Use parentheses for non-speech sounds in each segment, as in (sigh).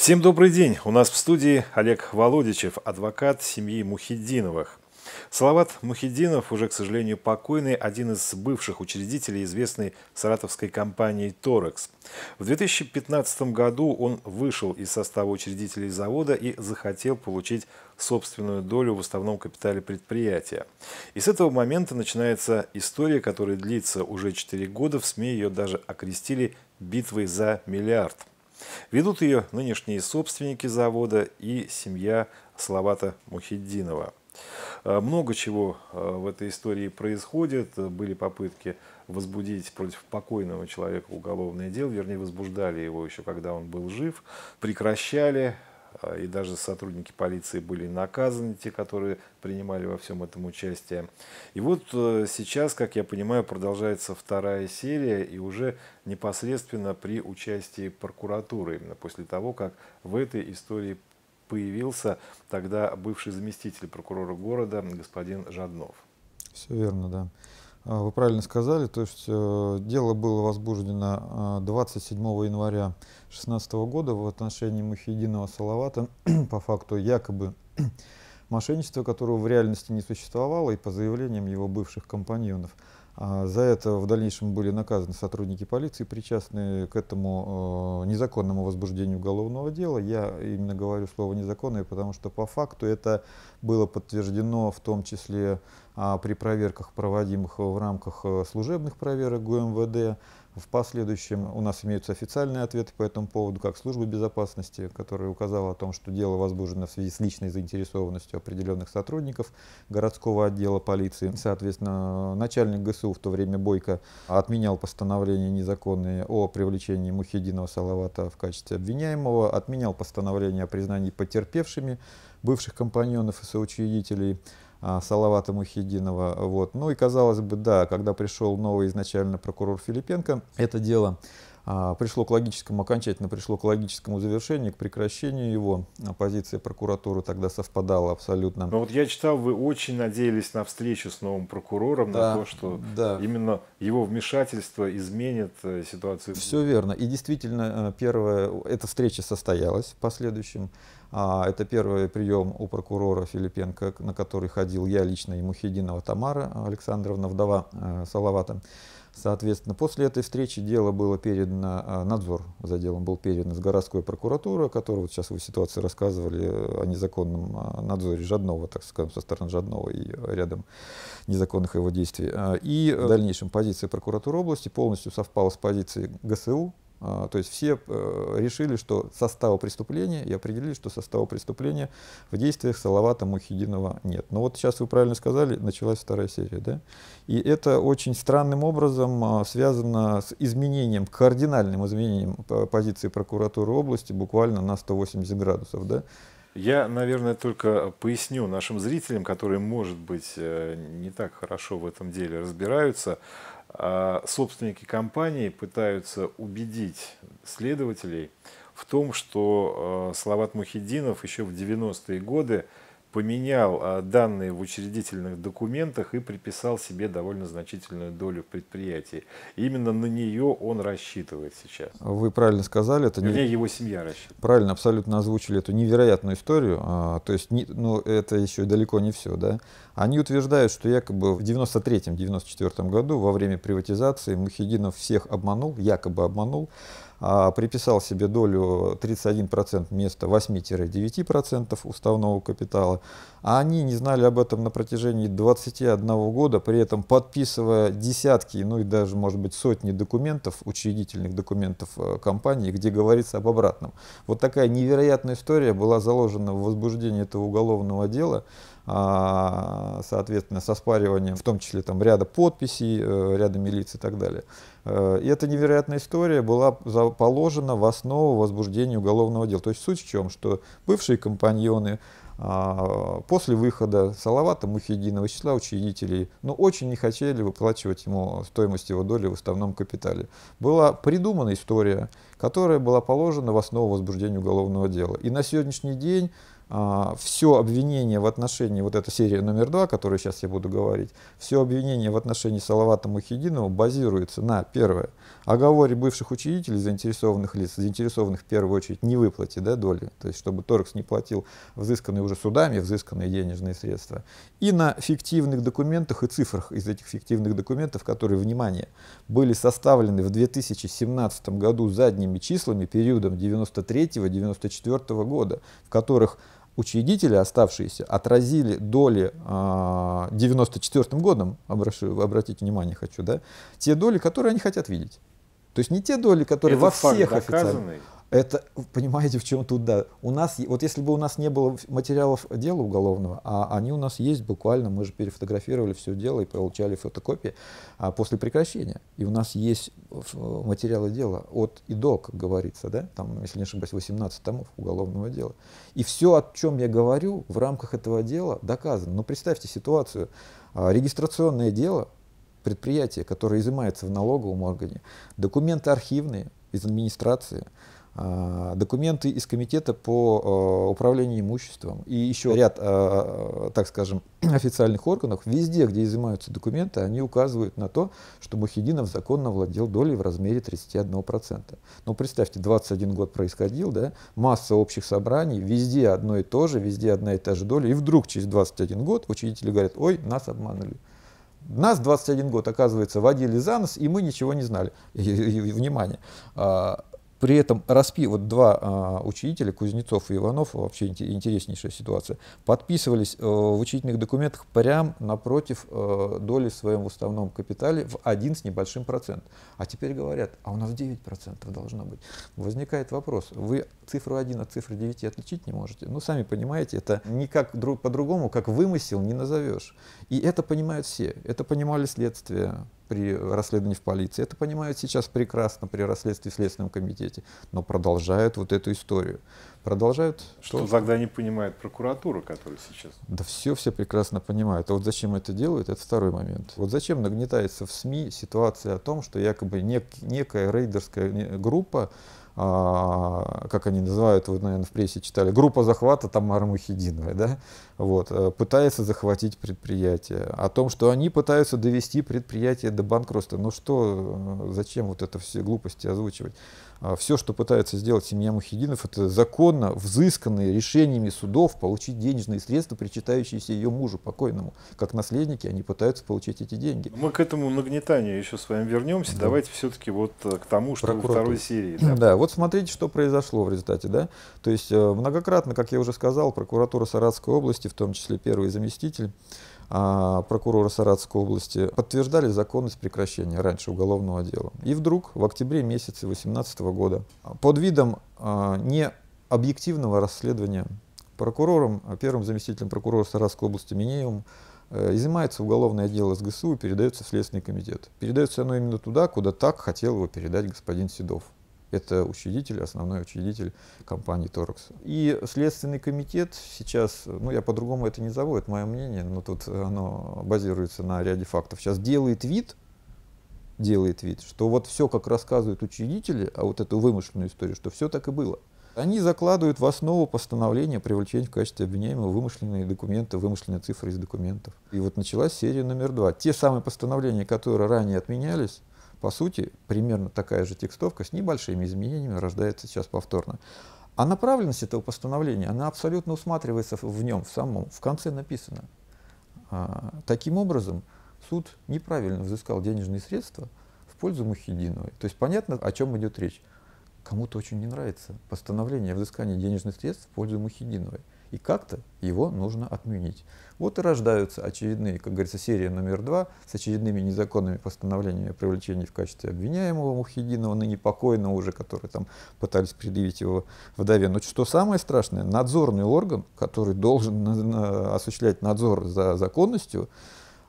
Всем добрый день. У нас в студии Олег Володичев, адвокат семьи Мухидиновых. Салават Мухидинов, уже, к сожалению, покойный, один из бывших учредителей известной саратовской компании «Торекс». В 2015 году он вышел из состава учредителей завода и захотел получить собственную долю в уставном капитале предприятия. И с этого момента начинается история, которая длится уже 4 года. В СМИ ее даже окрестили «битвой за миллиард». Ведут ее нынешние собственники завода и семья Славата Мухиддинова. Э, много чего э, в этой истории происходит. Были попытки возбудить против покойного человека уголовное дело, вернее, возбуждали его еще, когда он был жив, прекращали Э, и даже сотрудники полиции были наказаны, те, которые принимали во всем этом участие. И вот э, сейчас, как я понимаю, продолжается вторая серия, и уже непосредственно при участии прокуратуры, именно после того, как в этой истории появился тогда бывший заместитель прокурора города господин Жаднов. Все верно, да. А, вы правильно сказали, то есть э, дело было возбуждено 27 а, января 2016 года в отношении Мухиединова Салавата (clears throat) по факту якобы (clears throat) мошенничества, которого в реальности не существовало, и по заявлениям его бывших компаньонов – а, за это в дальнейшем были наказаны сотрудники полиции, причастные к этому э, незаконному возбуждению уголовного дела. Я именно говорю слово незаконное, потому что по факту это было подтверждено в том числе а, при проверках, проводимых в рамках э, служебных проверок ГУМВД. В последующем у нас имеются официальные ответы по этому поводу, как службы безопасности, которая указала о том, что дело возбуждено в связи с личной заинтересованностью определенных сотрудников городского отдела полиции. Соответственно, начальник ГСУ в то время Бойко отменял постановление незаконное о привлечении Мухидинова Салавата в качестве обвиняемого, отменял постановление о признании потерпевшими бывших компаньонов и соучредителей а, Салавата Мухидинова. Вот. Ну и казалось бы, да, когда пришел новый изначально прокурор Филипенко, это дело а, пришло к логическому, окончательно пришло к логическому завершению, к прекращению его. А, позиция прокуратуры тогда совпадала абсолютно. Но вот я читал, вы очень надеялись на встречу с новым прокурором, да, на то, что да. именно его вмешательство изменит э, ситуацию. Все верно. И действительно, э, первая, эта встреча состоялась в последующем. А, это первый прием у прокурора Филипенко, на который ходил я лично и Мухидинова Тамара Александровна, вдова э, Салавата. Соответственно, после этой встречи дело было передано, а, надзор за делом был передан из городской прокуратуры, которую вот сейчас вы ситуации рассказывали о незаконном а, надзоре Жадного, так скажем, со стороны Жадного и рядом незаконных его действий. А, и в дальнейшем позиция прокуратуры области полностью совпала с позицией ГСУ, а, то есть все э, решили, что состава преступления, и определили, что состава преступления в действиях Салавата Мухидинова нет. Но ну вот сейчас вы правильно сказали, началась вторая серия. Да? И это очень странным образом а, связано с изменением, кардинальным изменением позиции прокуратуры области буквально на 180 градусов. Да? Я, наверное, только поясню нашим зрителям, которые, может быть, э, не так хорошо в этом деле разбираются. А собственники компании пытаются убедить следователей в том, что э, Салават Мухиддинов еще в 90-е годы поменял а, данные в учредительных документах и приписал себе довольно значительную долю в предприятии. именно на нее он рассчитывает сейчас. Вы правильно сказали. Это не... его семья рассчитывает. Правильно, абсолютно озвучили эту невероятную историю. А, то есть, не, ну, это еще далеко не все. Да? Они утверждают, что якобы в 93-94 году во время приватизации Мухидинов всех обманул, якобы обманул, а, приписал себе долю 31% вместо 8-9% уставного капитала, а они не знали об этом на протяжении 21 года, при этом подписывая десятки, ну и даже, может быть, сотни документов, учредительных документов э, компании, где говорится об обратном. Вот такая невероятная история была заложена в возбуждении этого уголовного дела, а, соответственно, со спариванием, в том числе там ряда подписей, э, ряда милиц и так далее. Э, и эта невероятная история была положена в основу возбуждения уголовного дела. То есть суть в чем, что бывшие компаньоны а, после выхода Салавата Мухидина числа учредителей, но ну, очень не хотели выплачивать ему стоимость его доли в уставном капитале. Была придумана история, которая была положена в основу возбуждения уголовного дела. И на сегодняшний день а, все обвинение в отношении, вот эта серия номер два, о которой сейчас я буду говорить, все обвинение в отношении Салавата Мухидинова базируется на, первое, оговоре бывших учредителей заинтересованных лиц, заинтересованных в первую очередь не выплате да, доли, то есть чтобы Торкс не платил взысканные уже судами, взысканные денежные средства, и на фиктивных документах и цифрах из этих фиктивных документов, которые, внимание, были составлены в 2017 году задними числами периодом 93-94 года, в которых учредители, оставшиеся, отразили доли 1994 а, годом, обращу, обратите внимание хочу, да, те доли, которые они хотят видеть. То есть не те доли, которые Этот во всех официально. Это, понимаете, в чем тут, да. У нас, вот если бы у нас не было материалов дела уголовного, а они у нас есть буквально, мы же перефотографировали все дело и получали фотокопии а после прекращения. И у нас есть э, материалы дела от и до, как говорится, да, там, если не ошибаюсь, 18 томов уголовного дела. И все, о чем я говорю в рамках этого дела, доказано. Но представьте ситуацию, а, регистрационное дело, предприятие, которое изымается в налоговом органе, документы архивные из администрации – а, документы из комитета по а, управлению имуществом и еще ряд, а, так скажем, (clears throat) официальных органов, везде, где изымаются документы, они указывают на то, что Мухидинов законно владел долей в размере 31%. Ну, представьте, 21 год происходил, да, масса общих собраний, везде одно и то же, везде одна и та же доля, и вдруг через 21 год учредители говорят, ой, нас обманули. Нас 21 год, оказывается, водили за нос, и мы ничего не знали. И, и, и, внимание, при этом распи... вот два а, учителя, Кузнецов и Иванов, вообще интереснейшая ситуация, подписывались э, в учительных документах прямо напротив э, доли в своем уставном капитале в один с небольшим процент. А теперь говорят, а у нас 9% должно быть. Возникает вопрос, вы цифру 1 от цифры 9 отличить не можете? Ну, сами понимаете, это никак друг, по-другому, как вымысел не назовешь. И это понимают все, это понимали следствие, при расследовании в полиции. Это понимают сейчас прекрасно при расследствии в Следственном комитете, но продолжают вот эту историю. Продолжают... Что то... тогда не понимает прокуратура, которая сейчас... Да все все прекрасно понимают. А вот зачем это делают, это второй момент. Вот зачем нагнетается в СМИ ситуация о том, что якобы нек- некая рейдерская э, группа а, как они называют, вы, наверное, в прессе читали, группа захвата там Армухединовая, да, вот, э, пытается захватить предприятие. О том, что они пытаются довести предприятие до банкротства. Ну что, э, зачем вот это все глупости озвучивать? А все, что пытается сделать семья Мухидинов, это законно взысканные решениями судов получить денежные средства, причитающиеся ее мужу покойному. Как наследники они пытаются получить эти деньги. Мы к этому нагнетанию еще с вами вернемся. Да. Давайте все-таки вот э, к тому, что Прокуратура. во второй серии. Да? да, вот смотрите, что произошло в результате. Да? То есть э, многократно, как я уже сказал, прокуратура Саратской области, в том числе первый заместитель, а, прокурора Саратовской области, подтверждали законность прекращения раньше уголовного дела. И вдруг в октябре месяце 2018 года под видом а, необъективного расследования прокурором, первым заместителем прокурора Саратовской области Минеевым э, изымается уголовное дело с ГСУ и передается в Следственный комитет. Передается оно именно туда, куда так хотел его передать господин Седов. Это учредитель, основной учредитель компании Торекс. И Следственный комитет сейчас, ну я по-другому это не зову, это мое мнение, но тут оно базируется на ряде фактов. Сейчас делает вид, делает вид, что вот все, как рассказывают учредители, а вот эту вымышленную историю, что все так и было. Они закладывают в основу постановления о привлечении в качестве обвиняемого вымышленные документы, вымышленные цифры из документов. И вот началась серия номер два. Те самые постановления, которые ранее отменялись, по сути, примерно такая же текстовка с небольшими изменениями рождается сейчас повторно. А направленность этого постановления, она абсолютно усматривается в нем, в самом, в конце написано. А, таким образом, суд неправильно взыскал денежные средства в пользу Мухидиновой. То есть понятно, о чем идет речь. Кому-то очень не нравится постановление о взыскании денежных средств в пользу Мухидиновой. И как-то его нужно отменить. Вот и рождаются очередные, как говорится, серия номер два с очередными незаконными постановлениями о привлечении в качестве обвиняемого Мухидинова, ныне покойного уже, который там пытались предъявить его вдове. Но что самое страшное, надзорный орган, который должен на, на, осуществлять надзор за законностью,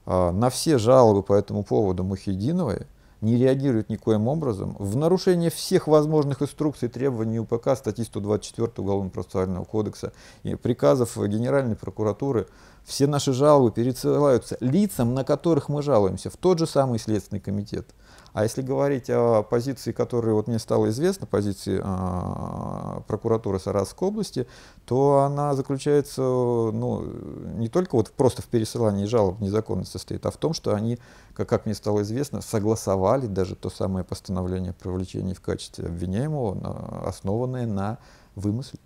а, на все жалобы по этому поводу Мухидиновой – не реагирует никоим образом, в нарушение всех возможных инструкций, требований УПК, статьи 124 Уголовно-процессуального кодекса и приказов Генеральной прокуратуры, все наши жалобы пересылаются лицам, на которых мы жалуемся, в тот же самый Следственный комитет. А если говорить о позиции, которая вот мне стала известна, позиции а, прокуратуры Саратовской области, то она заключается ну, не только вот просто в пересылании жалоб незаконности состоит, а в том, что они, как, как мне стало известно, согласовали даже то самое постановление о привлечении в качестве обвиняемого, основанное на вымысле.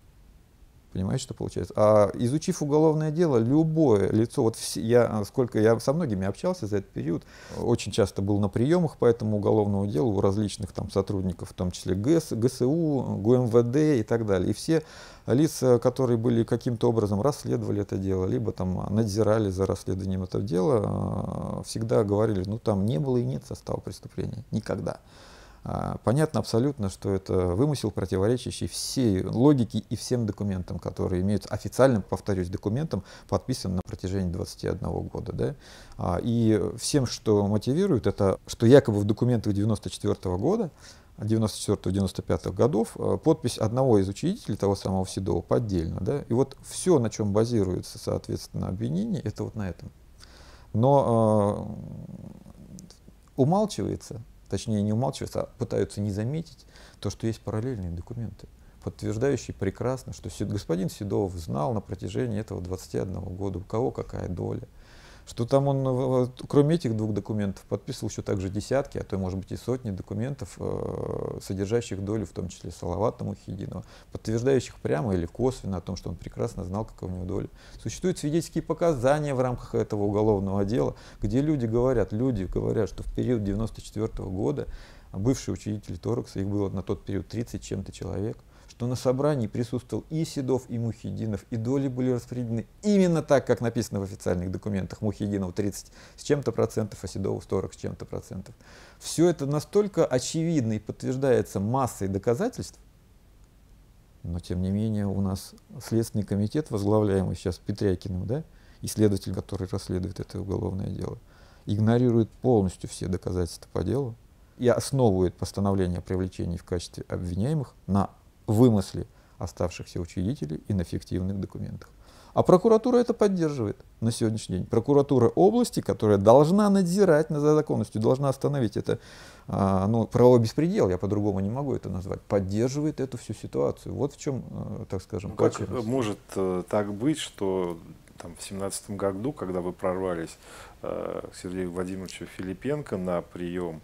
Понимаете, что получается? А изучив уголовное дело, любое лицо, вот я, а, сколько я со многими общался за этот период, очень часто был на приемах по этому уголовному делу у различных там сотрудников, в том числе ГС, ГСУ, ГУМВД и так далее. И все лица, которые были каким-то образом расследовали это дело, либо там надзирали за расследованием этого дела, а, всегда говорили, ну там не было и нет состава преступления. Никогда. А, понятно абсолютно, что это вымысел, противоречащий всей логике и всем документам, которые имеют официальным, повторюсь, документом, подписан на протяжении 21 года. Да? А, и всем, что мотивирует, это что якобы в документах 94 года 94-95 годов, а, подпись одного из учредителей, того самого Седова, поддельно. Да? И вот все, на чем базируется, соответственно, обвинение, это вот на этом. Но э, умалчивается точнее не умалчивают, а пытаются не заметить то, что есть параллельные документы, подтверждающие прекрасно, что господин Седов знал на протяжении этого 21 года, у кого какая доля, что там он, ну, вот, кроме этих двух документов, подписывал еще также десятки, а то, может быть, и сотни документов, э, содержащих долю, в том числе Салавата Мухидинова, подтверждающих прямо или косвенно о том, что он прекрасно знал, какая у него доля. Существуют свидетельские показания в рамках этого уголовного дела, где люди говорят, люди говорят, что в период 94 года бывшие учредители Торокса их было на тот период 30 чем-то человек – что на собрании присутствовал и Седов, и Мухидинов, и доли были распределены именно так, как написано в официальных документах. Мухидинов 30 с чем-то процентов, а Седову 40 с чем-то процентов. Все это настолько очевидно и подтверждается массой доказательств, но тем не менее у нас Следственный комитет, возглавляемый сейчас Петрякиным, да, исследователь, который расследует это уголовное дело, игнорирует полностью все доказательства по делу и основывает постановление о привлечении в качестве обвиняемых на вымысле оставшихся учредителей и на фиктивных документах. А прокуратура это поддерживает на сегодняшний день. Прокуратура области, которая должна надзирать за законностью, должна остановить это а, ну, правовой беспредел, я по-другому не могу это назвать, поддерживает эту всю ситуацию. Вот в чем, э, так скажем, ну, как э, может э, так быть, что там, в семнадцатом году, когда вы прорвались к Сергею Владимировичу Филипенко на прием,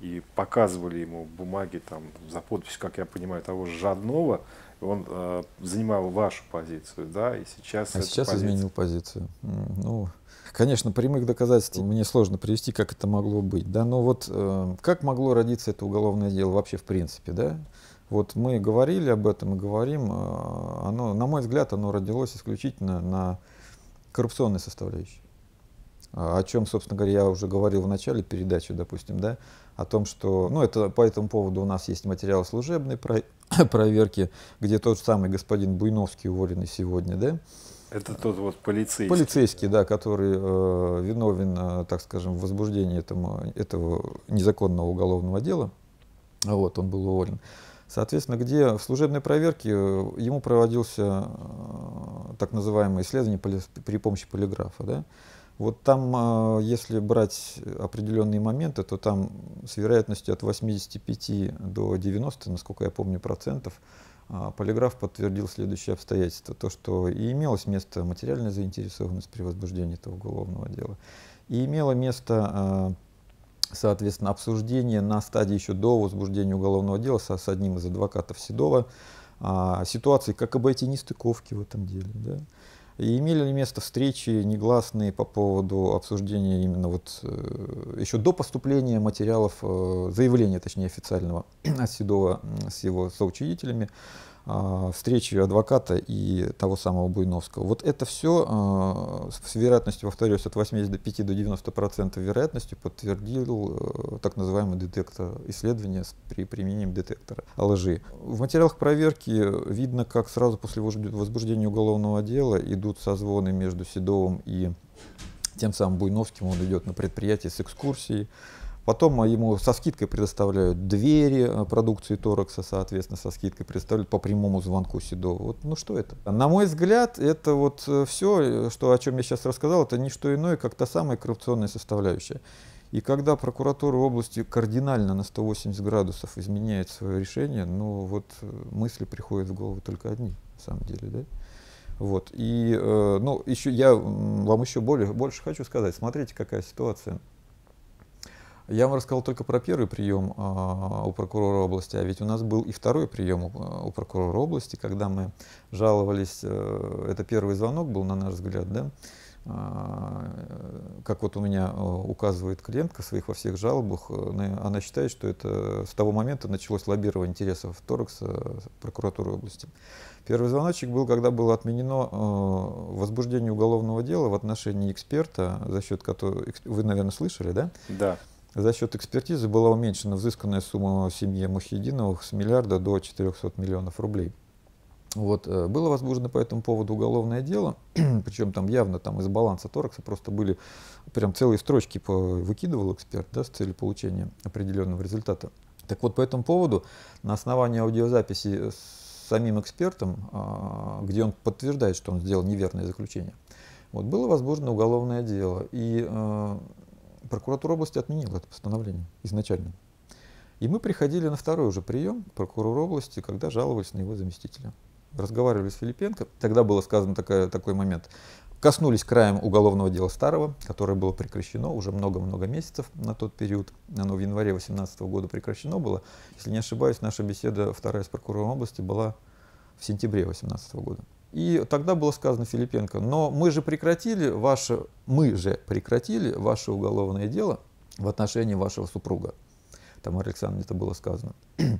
и показывали ему бумаги там за подпись, как я понимаю, того же Жаднова, он э, занимал вашу позицию, да, и сейчас... А сейчас позиция... изменил позицию. Ну, конечно, прямых доказательств мне сложно привести, как это могло быть, да, но вот э, как могло родиться это уголовное дело вообще в принципе, да? Вот мы говорили об этом и говорим, э, оно, на мой взгляд, оно родилось исключительно на коррупционной составляющей. А о чем, собственно говоря, я уже говорил в начале передачи, допустим, да, о том, что, ну, это по этому поводу у нас есть материал служебной про (coughs) проверки, где тот же самый господин Буйновский, уволенный сегодня, да, это тот вот полицейский. Полицейский, да, который э, виновен, э, так скажем, в возбуждении этому, этого незаконного уголовного дела. Вот, он был уволен. Соответственно, где в служебной проверке э, ему проводился э, так называемое исследование при помощи полиграфа. Да? Вот там, а, если брать определенные моменты, то там с вероятностью от 85 до 90, насколько я помню, процентов, а, полиграф подтвердил следующее обстоятельство. То, что и имелось место материальная заинтересованность при возбуждении этого уголовного дела, и имело место, а, соответственно, обсуждение на стадии еще до возбуждения уголовного дела с одним из адвокатов Седова ситуации, как обойти нестыковки в этом деле. Да? И имели ли место встречи негласные по поводу обсуждения именно вот э, еще до поступления материалов, э, заявления, точнее, официального (clears throat) от Седова с его соучредителями а, встречи адвоката и того самого Буйновского. Вот это все а, с вероятностью, повторюсь, от 85 до 90 процентов вероятностью подтвердил э, так называемый детектор исследования при применении детектора лжи. В материалах проверки видно, как сразу после возбуждения уголовного дела идут созвоны между Седовым и тем самым Буйновским. Он идет на предприятие с экскурсией Потом ему со скидкой предоставляют двери э, продукции Торекса, соответственно, со скидкой предоставляют по прямому звонку Седова. Вот, ну что это? На мой взгляд, это вот э, все, э, что, о чем я сейчас рассказал, это не что иное, как та самая коррупционная составляющая. И когда прокуратура области кардинально на 180 градусов изменяет свое решение, ну вот мысли приходят в голову только одни, на самом деле, да? Вот. И, э, ну, еще я вам еще более, больше хочу сказать. Смотрите, какая ситуация. Я вам рассказал только про первый прием а, у прокурора области, а ведь у нас был и второй прием у прокурора области, когда мы жаловались, э, это первый звонок был, на наш взгляд, да, а, как вот у меня э, указывает клиентка своих во всех жалобах, э, она считает, что это с того момента началось лоббирование интересов Торекса прокуратуры области. Первый звоночек был, когда было отменено возбуждение уголовного дела в отношении эксперта, за счет которого вы, наверное, слышали, да? Да. За счет экспертизы была уменьшена взысканная сумма семье Мухиединовых с миллиарда до 400 миллионов рублей. Вот, э, было возбуждено по этому поводу уголовное дело, (clears throat) причем там явно там из баланса Торакса просто были прям целые строчки по, выкидывал эксперт да, с целью получения определенного результата. Так вот, по этому поводу на основании аудиозаписи с самим экспертом, а, где он подтверждает, что он сделал неверное заключение, вот, было возбуждено уголовное дело. И э, прокуратура области отменила это постановление изначально. И мы приходили на второй уже прием прокурора области, когда жаловались на его заместителя. Разговаривали с Филипенко. Тогда было сказано такая, такой момент. Коснулись краем уголовного дела старого, которое было прекращено уже много-много месяцев на тот период. Оно в январе 2018 года прекращено было. Если не ошибаюсь, наша беседа, вторая с прокурором области, была в сентябре 2018 года. И тогда было сказано Филипенко, но мы же прекратили ваше, мы же прекратили ваше уголовное дело в отношении вашего супруга. Там Александре это было сказано.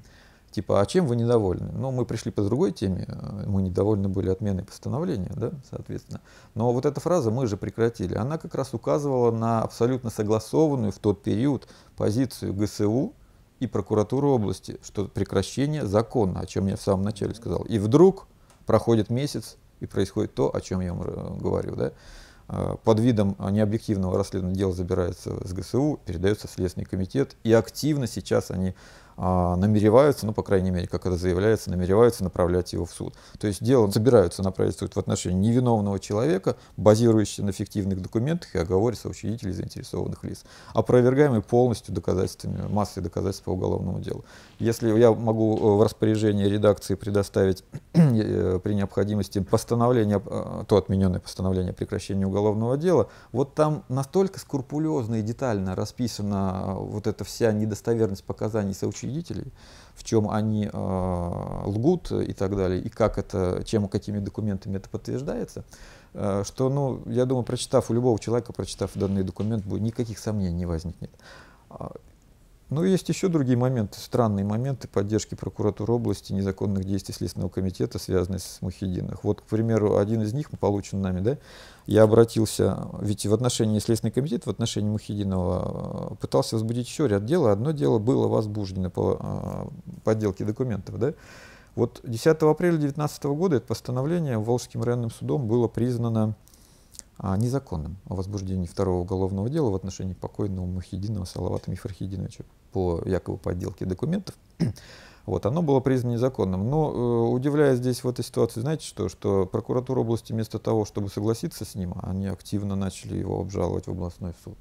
(clears throat) типа, а чем вы недовольны? Ну, мы пришли по другой теме, э, мы недовольны были отменой постановления, да, соответственно. Но вот эта фраза «мы же прекратили», она как раз указывала на абсолютно согласованную в тот период позицию ГСУ и прокуратуры области, что прекращение законно, о чем я в самом начале сказал. И вдруг проходит месяц, и происходит то, о чем я вам говорю. Да? А, под видом необъективного расследования дело забирается с ГСУ, передается в Следственный комитет, и активно сейчас они а, намереваются, ну, по крайней мере, как это заявляется, намереваются направлять его в суд. То есть дело собираются направить в суд в отношении невиновного человека, базирующегося на фиктивных документах и оговоре соучредителей заинтересованных лиц, опровергаемый полностью доказательствами, массой доказательств по уголовному делу. Если я могу э, в распоряжение редакции предоставить (clears throat) э, при необходимости постановление, э, то отмененное постановление о прекращении уголовного дела, вот там настолько скрупулезно и детально расписана вот эта вся недостоверность показаний соучредителей, учредителей, в чем они э, лгут и так далее, и как это, чем какими документами это подтверждается, э, что, ну, я думаю, прочитав у любого человека, прочитав данный документ, никаких сомнений не возникнет. А, ну, есть еще другие моменты, странные моменты поддержки прокуратуры области незаконных действий Следственного комитета, связанных с Мухидиных. Вот, к примеру, один из них получен нами, да, я обратился, ведь в отношении следственного комитета, в отношении Мухидинова э, пытался возбудить еще ряд дел, одно дело было возбуждено по э, подделке документов, да, вот 10 апреля 2019 года это постановление Волжским районным судом было признано а, незаконным о возбуждении второго уголовного дела в отношении покойного Мухидинова Салавата Мифархидиновича по якобы по отделке документов. (clears throat) Вот, оно было признано незаконным. Но э, удивляя здесь в этой ситуации, знаете что, что прокуратура области вместо того, чтобы согласиться с ним, они активно начали его обжаловать в областной суд.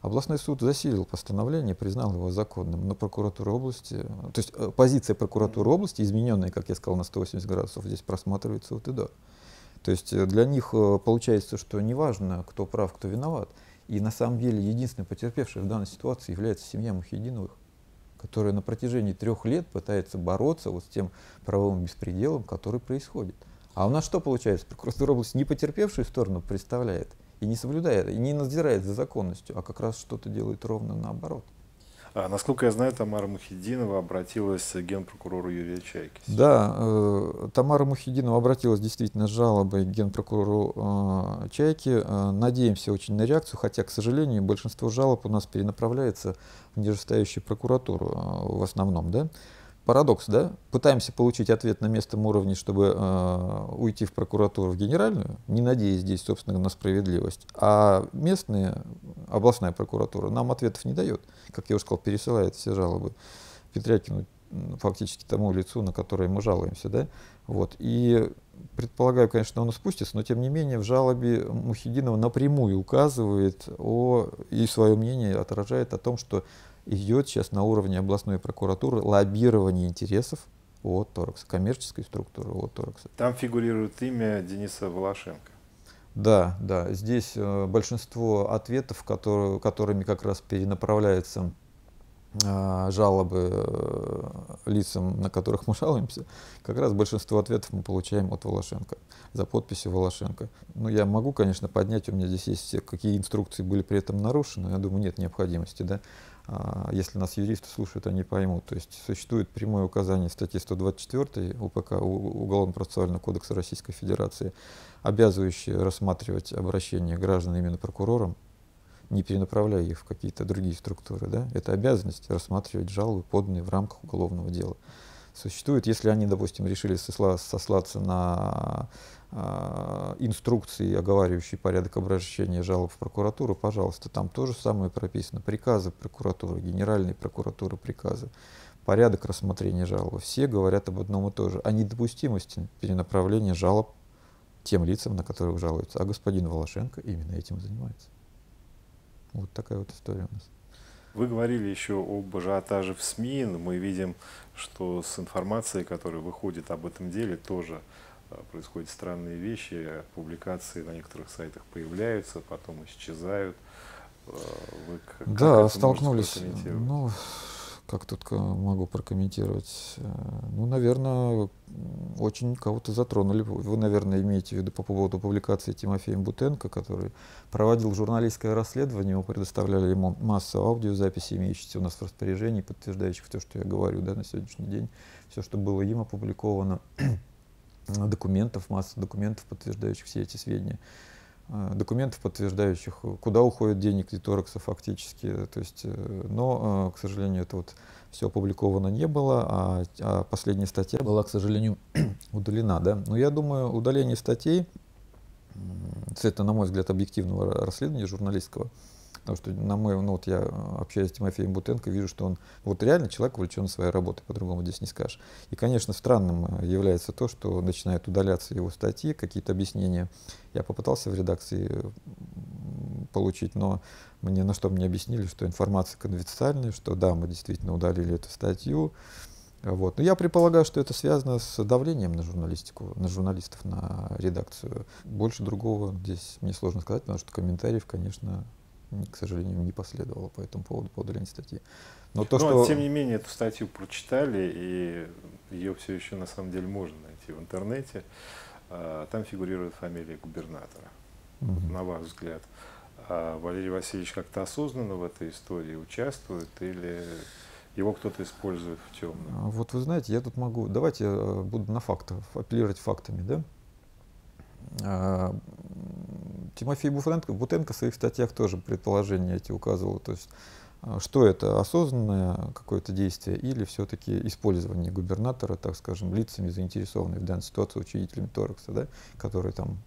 Областной суд засилил постановление, признал его законным, но прокуратура области, то есть э, позиция прокуратуры области, измененная, как я сказал, на 180 градусов, здесь просматривается вот и до. Да. То есть э, для них э, получается, что неважно, кто прав, кто виноват. И на самом деле единственной потерпевшей в данной ситуации является семья Мухидиновых, которая на протяжении трех лет пытается бороться вот с тем правовым беспределом, который происходит. А у нас что получается? Прокуратура области не потерпевшую сторону представляет и не соблюдает, и не надзирает за законностью, а как раз что-то делает ровно наоборот. А, насколько я знаю, Тамара Мухидинова обратилась к генпрокурору Юрия Чайки. Да, э, Тамара Мухидинова обратилась действительно с жалобой к генпрокурору э, Чайки. Э, надеемся очень на реакцию, хотя, к сожалению, большинство жалоб у нас перенаправляется в нижестоящую прокуратуру э, в основном, да? Парадокс, да? Пытаемся получить ответ на местном уровне, чтобы э, уйти в прокуратуру в генеральную, не надеясь здесь, собственно, на справедливость. А местная областная прокуратура нам ответов не дает. Как я уже сказал, пересылает все жалобы Петрякину фактически тому лицу, на которое мы жалуемся, да, вот, и предполагаю, конечно, он спустится, но тем не менее в жалобе Мухидинова напрямую указывает о, и свое мнение отражает о том, что идет сейчас на уровне областной прокуратуры лоббирование интересов от Торекса, коммерческой структуры от Торекса. Там фигурирует имя Дениса Волошенко. Да, да. Здесь э, большинство ответов, которые, которыми как раз перенаправляются э, жалобы э, лицам, на которых мы жалуемся, как раз большинство ответов мы получаем от Волошенко, за подписью Волошенко. Ну, я могу, конечно, поднять, у меня здесь есть все, какие инструкции были при этом нарушены, я думаю, нет необходимости, да. А, если нас юристы слушают, они поймут. То есть существует прямое указание статьи 124 УПК Уголовно-процессуального кодекса Российской Федерации, обязывающее рассматривать обращение граждан именно прокурором, не перенаправляя их в какие-то другие структуры. Да? Это обязанность рассматривать жалобы, поданные в рамках уголовного дела. Существует, если они, допустим, решили сосла сослаться на Э, инструкции, оговаривающие порядок обращения жалоб в прокуратуру, пожалуйста, там то же самое прописано. Приказы прокуратуры, генеральной прокуратуры приказы, порядок рассмотрения жалобы. Все говорят об одном и том же, о недопустимости перенаправления жалоб тем лицам, на которых жалуются. А господин Волошенко именно этим занимается. Вот такая вот история у нас. Вы говорили еще об ажиотаже в СМИ. Мы видим, что с информацией, которая выходит об этом деле, тоже Э, происходят странные вещи, публикации на некоторых сайтах появляются, потом исчезают. Э, вы как, да, как столкнулись. Ну, как тут могу прокомментировать? Э, ну, наверное, очень кого-то затронули. Вы, наверное, имеете в виду по поводу публикации Тимофея Бутенко, который проводил журналистское расследование, ему предоставляли ему массу аудиозаписей, имеющихся у нас в распоряжении, подтверждающих все, что я говорю да, на сегодняшний день, все, что было им опубликовано документов, масса документов, подтверждающих все эти сведения э, документов, подтверждающих, куда уходит денег Диторекса фактически. То есть, э, но, э, к сожалению, это вот все опубликовано не было, а, а последняя статья была, к сожалению, (clears throat) удалена. Да? Но я думаю, удаление статей, это, на мой взгляд, объективного расследования журналистского, Потому что, на мой, ну вот я э, общаюсь с Тимофеем Бутенко, вижу, что он вот реально человек увлечен своей работой, по-другому здесь не скажешь. И, конечно, странным э, является то, что начинают удаляться его статьи, какие-то объяснения. Я попытался в редакции э, получить, но мне на что мне объяснили, что информация конфиденциальная, что да, мы действительно удалили эту статью. Вот. Но я предполагаю, что это связано с давлением на журналистику, на журналистов, на редакцию. Больше другого здесь мне сложно сказать, потому что комментариев, конечно, к сожалению, не последовало по этому поводу по удалению статьи. Но, то, Но ну, что... тем не менее, эту статью прочитали, и ее все еще на самом деле можно найти в интернете. А, там фигурирует фамилия губернатора. Угу. На ваш взгляд, а Валерий Васильевич как-то осознанно в этой истории участвует или его кто-то использует в темном? А вот вы знаете, я тут могу... Давайте я э, буду на фактах, апеллировать фактами, да? Тимофей Буфренко, Бутенко в своих статьях тоже предположения эти указывал. То есть, а, что это, осознанное какое-то действие или все-таки использование губернатора, так скажем, лицами, заинтересованными в данной ситуации учителями Торекса, да, которые там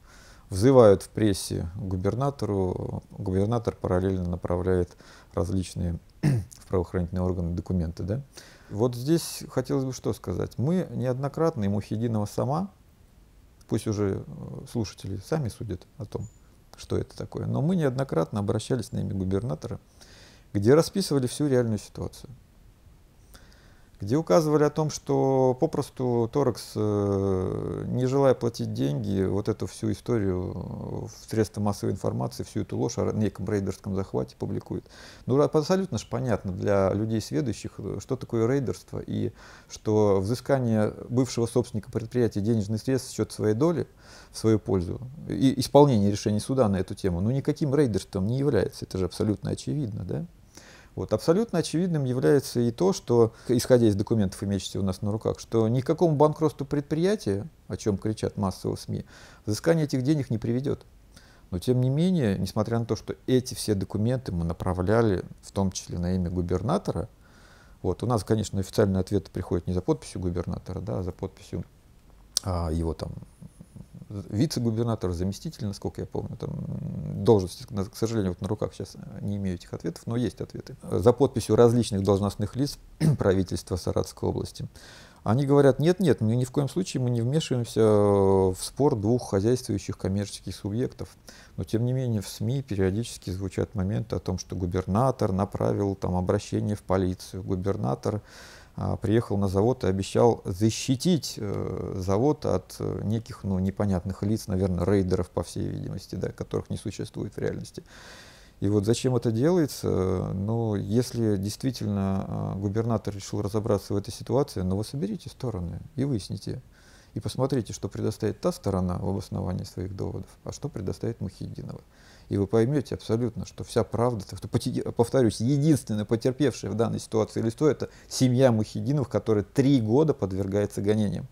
взывают в прессе губернатору, губернатор параллельно направляет различные (clears throat) в правоохранительные органы документы. Да? Вот здесь хотелось бы что сказать. Мы неоднократно и Мухидинова сама, пусть уже э, слушатели сами судят о том, что это такое. Но мы неоднократно обращались на имя губернатора, где расписывали всю реальную ситуацию где указывали о том, что попросту Торекс, э, не желая платить деньги, вот эту всю историю э, в средства массовой информации, всю эту ложь о неком рейдерском захвате публикует. Ну, абсолютно же понятно для людей следующих, э, что такое рейдерство и что взыскание бывшего собственника предприятия денежных средств в счет своей доли в свою пользу и исполнение решений суда на эту тему, ну, никаким рейдерством не является, это же абсолютно очевидно, да? Вот. Абсолютно очевидным является и то, что, исходя из документов, имеющихся у нас на руках, что никакому банкротству предприятия, о чем кричат массово СМИ, взыскание этих денег не приведет. Но тем не менее, несмотря на то, что эти все документы мы направляли, в том числе на имя губернатора, вот, у нас, конечно, официальные ответы приходят не за подписью губернатора, да, а за подписью а, его там вице-губернатор, заместитель, насколько я помню, там должности, к сожалению, вот на руках сейчас не имею этих ответов, но есть ответы. За подписью различных должностных лиц (clears throat) правительства Саратовской области. Они говорят, нет, нет, мы ни в коем случае мы не вмешиваемся в спор двух хозяйствующих коммерческих субъектов. Но тем не менее в СМИ периодически звучат моменты о том, что губернатор направил там обращение в полицию, губернатор а, приехал на завод и обещал защитить э, завод от э, неких ну, непонятных лиц, наверное, рейдеров, по всей видимости, да, которых не существует в реальности. И вот зачем это делается? Ну, если действительно а, губернатор решил разобраться в этой ситуации, ну, вы соберите стороны и выясните. И посмотрите, что предоставит та сторона в обосновании своих доводов, а что предоставит Мухиддинова и вы поймете абсолютно, что вся правда, что, повторюсь, единственная потерпевшая в данной ситуации лицо – это семья Мухидинов, которая три года подвергается гонениям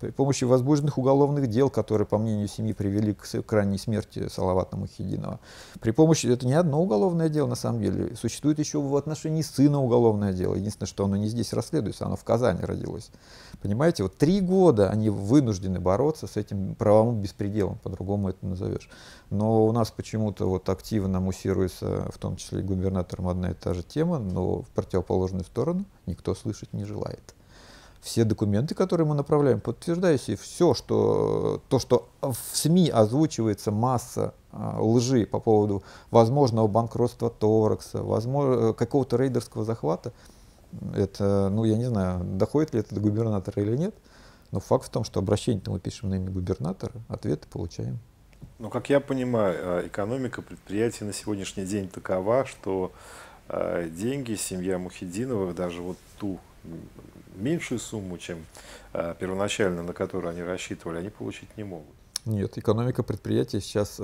при помощи возбужденных уголовных дел, которые, по мнению семьи, привели к крайней смерти Салавата Мухидинова. При помощи, это не одно уголовное дело, на самом деле, существует еще в отношении сына уголовное дело. Единственное, что оно не здесь расследуется, оно в Казани родилось. Понимаете, вот три года они вынуждены бороться с этим правовым беспределом, по-другому это назовешь. Но у нас почему-то вот активно муссируется, в том числе и губернатором, одна и та же тема, но в противоположную сторону никто слышать не желает все документы, которые мы направляем, подтверждающие все, что то, что в СМИ озвучивается масса а, лжи по поводу возможного банкротства Торекса, возможно, э, какого-то рейдерского захвата, это, ну, я не знаю, доходит ли это до губернатора или нет, но факт в том, что обращение-то мы пишем на имя губернатора, ответы получаем. Ну, как я понимаю, а, экономика предприятия на сегодняшний день такова, что а, деньги семья Мухидиновых, даже вот ту меньшую сумму, чем э, первоначально, на которую они рассчитывали, они получить не могут. Нет, экономика предприятия сейчас э,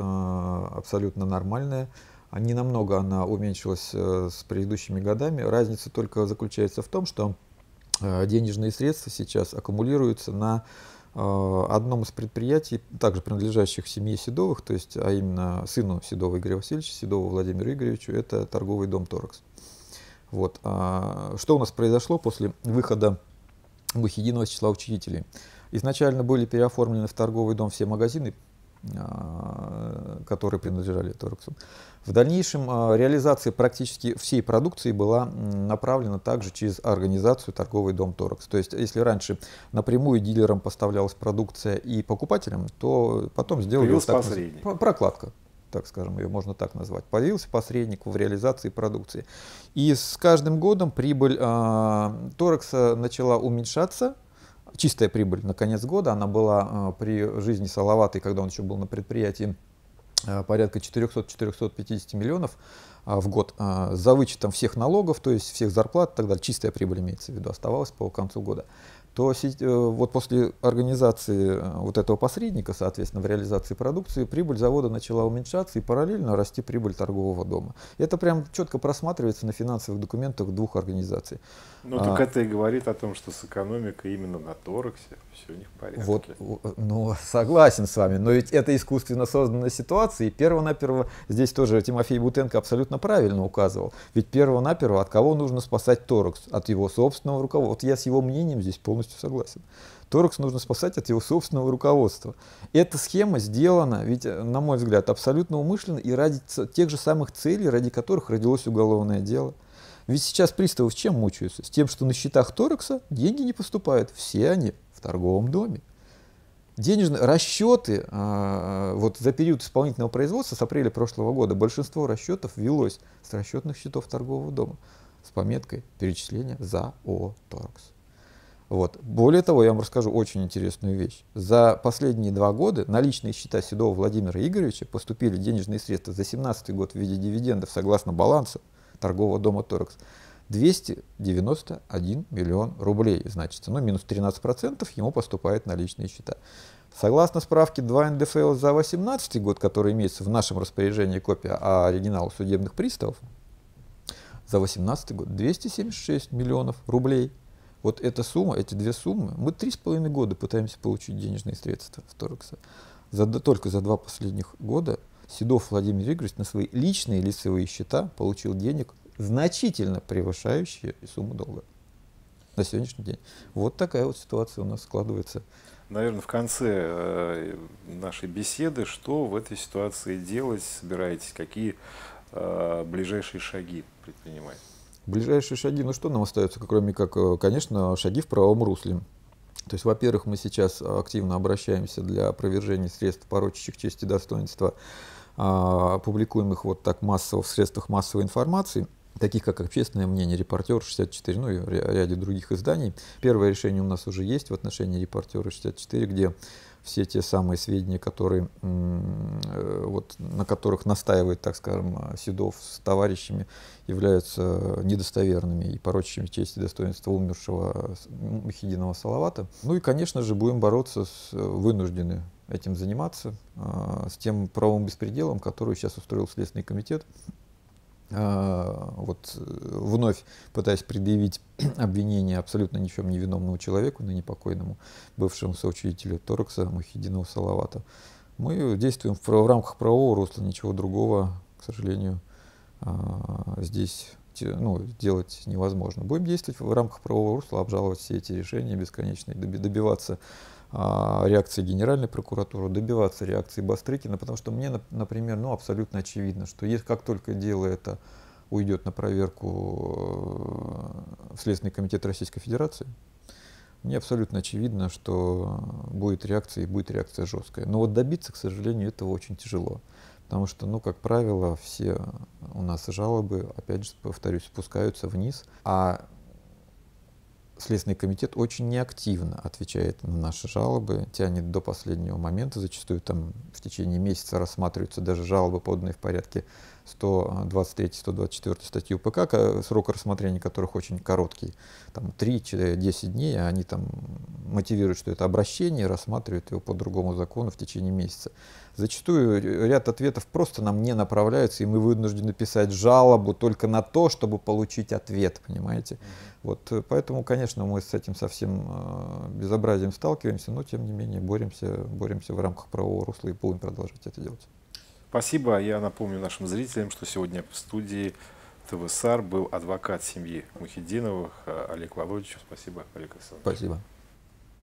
абсолютно нормальная. Не намного она уменьшилась э, с предыдущими годами. Разница только заключается в том, что денежные средства сейчас аккумулируются на одном из предприятий, также принадлежащих семье Седовых, то есть, а именно сыну Седова Игоря Васильевича, Седову Владимиру Игоревичу, это торговый дом «Торекс». Вот. А что у нас произошло после выхода единого числа учителей. Изначально были переоформлены в торговый дом все магазины, а, которые принадлежали Торексу. В дальнейшем а, реализация практически всей продукции была направлена также через организацию торговый дом Торекс. То есть, если раньше напрямую дилерам поставлялась продукция и покупателям, то потом сделали Плюс так, посредник. прокладка так скажем, ее можно так назвать, появился посредник в реализации продукции. И с каждым годом прибыль э, Торекса начала уменьшаться, чистая прибыль на конец года, она была э, при жизни Салаватой, когда он еще был на предприятии, э, порядка 400-450 миллионов э, в год, э, за вычетом всех налогов, то есть всех зарплат тогда чистая прибыль имеется в виду, оставалась по концу года то э, вот после организации э, вот этого посредника, соответственно, в реализации продукции, прибыль завода начала уменьшаться и параллельно расти прибыль торгового дома. Это прям четко просматривается на финансовых документах двух организаций. Ну, так а, это и говорит о том, что с экономикой именно на Торексе все не в порядке. Вот, ну, согласен с вами, но ведь это искусственно созданная ситуация, и перво-наперво, здесь тоже Тимофей Бутенко абсолютно правильно указывал, ведь перво-наперво от кого нужно спасать Торекс? От его собственного руководства. Вот я с его мнением здесь полностью полностью согласен. Торекс нужно спасать от его собственного руководства. Эта схема сделана, ведь, э, на мой взгляд, абсолютно умышленно и ради тех же самых целей, ради которых родилось уголовное дело. Ведь сейчас приставы с чем мучаются? С тем, что на счетах Торекса деньги не поступают. Все они в торговом доме. Денежные расчеты а, а, вот за период исполнительного производства с апреля прошлого года большинство расчетов велось с расчетных счетов торгового дома с пометкой перечисления за ООО «Торкс». Вот. Более того, я вам расскажу очень интересную вещь. За последние два года на личные счета Седова Владимира Игоревича поступили денежные средства за 2017 год в виде дивидендов согласно балансу торгового дома «Торекс» 291 миллион рублей, значит, ну, минус 13% ему поступает на личные счета. Согласно справке 2 НДФЛ за 2018 год, который имеется в нашем распоряжении копия а оригинала судебных приставов, за 2018 год 276 миллионов рублей – вот эта сумма, эти две суммы, мы три с половиной года пытаемся получить денежные средства в Торекса. За, только за два последних года Седов Владимир Игоревич на свои личные лицевые счета получил денег, значительно превышающие сумму долга на сегодняшний день. Вот такая вот ситуация у нас складывается. Наверное, в конце э, нашей беседы, что в этой ситуации делать собираетесь, какие э, ближайшие шаги предпринимать? Ближайшие шаги, ну что нам остается, кроме как, э, конечно, шаги в правом русле. То есть, во-первых, мы сейчас э, активно обращаемся для опровержения средств порочащих чести и достоинства, а, публикуем их вот так массово в средствах массовой информации – таких как «Общественное мнение», «Репортер 64», ну и ряде других изданий. Первое решение у нас уже есть в отношении «Репортера 64», где все те самые сведения, которые, э, вот, на которых настаивает, так скажем, Седов с товарищами, являются недостоверными и порочащими честь и достоинство умершего Мухидинова Салавата. Ну и, конечно же, будем бороться, с, вынуждены этим заниматься, а, с тем правовым беспределом, который сейчас устроил Следственный комитет. А, вот э, вновь пытаясь предъявить (clears throat) обвинение абсолютно ни в чем виновному человеку, ныне покойному, бывшему соучредителю Торокса Мухидинова Салавата, мы действуем в, рамках правового русла, ничего другого, к сожалению, а, здесь ну, делать невозможно. Будем действовать в рамках правового русла, обжаловать все эти решения бесконечные, добиваться а, реакции Генеральной прокуратуры, добиваться реакции Бастрыкина, потому что мне, например, ну, абсолютно очевидно, что если как только дело это уйдет на проверку э, в Следственный комитет Российской Федерации, мне абсолютно очевидно, что будет реакция и будет реакция жесткая. Но вот добиться, к сожалению, этого очень тяжело. Потому что, ну, как правило, все у нас жалобы, опять же, повторюсь, спускаются вниз, а Следственный комитет очень неактивно отвечает на наши жалобы, тянет до последнего момента, зачастую там в течение месяца рассматриваются даже жалобы, поданные в порядке 123-124 статью ПК, срок рассмотрения которых очень короткий, там 3-10 дней, а они там мотивируют, что это обращение, рассматривают его по другому закону в течение месяца. Зачастую ряд ответов просто нам не направляются, и мы вынуждены писать жалобу только на то, чтобы получить ответ, понимаете? Вот э, поэтому, конечно, мы с этим совсем э, безобразием сталкиваемся, но тем не менее боремся, боремся в рамках правового русла и будем продолжать это делать. Спасибо. Я напомню нашим зрителям, что сегодня в студии ТВСАР был адвокат семьи Мухидиновых э, Олег Володьевич. Спасибо, Олег Александрович. Спасибо.